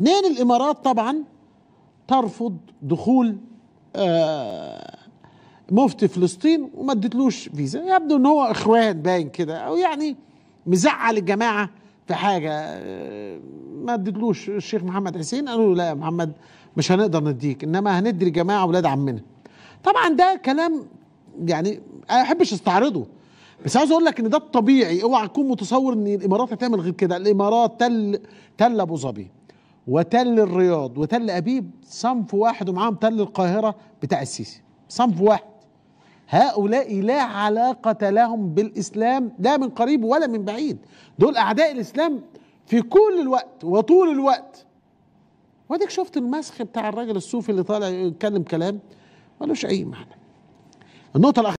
اثنين الامارات طبعا ترفض دخول آه، مفتي فلسطين وما ادتلوش فيزا يبدو ان هو اخوان باين كده او يعني مزعل الجماعه في حاجه آه، ما ادتلوش الشيخ محمد حسين قالوا له لا يا محمد مش هنقدر نديك انما هندي الجماعه اولاد عمنا طبعا ده كلام يعني انا احبش استعرضه بس عاوز اقول لك ان ده الطبيعي اوعى تكون متصور ان الامارات هتعمل غير كده الامارات تل تل ابو ظبي وتل الرياض وتل أبيب صنف واحد ومعاهم تل القاهرة بتاع السيسي صنف واحد هؤلاء لا علاقة لهم بالإسلام لا من قريب ولا من بعيد دول أعداء الإسلام في كل الوقت وطول الوقت واديك شفت المسخ بتاع الراجل الصوفي اللي طالع يتكلم كلام ملوش أي معنى النقطة الأخيرة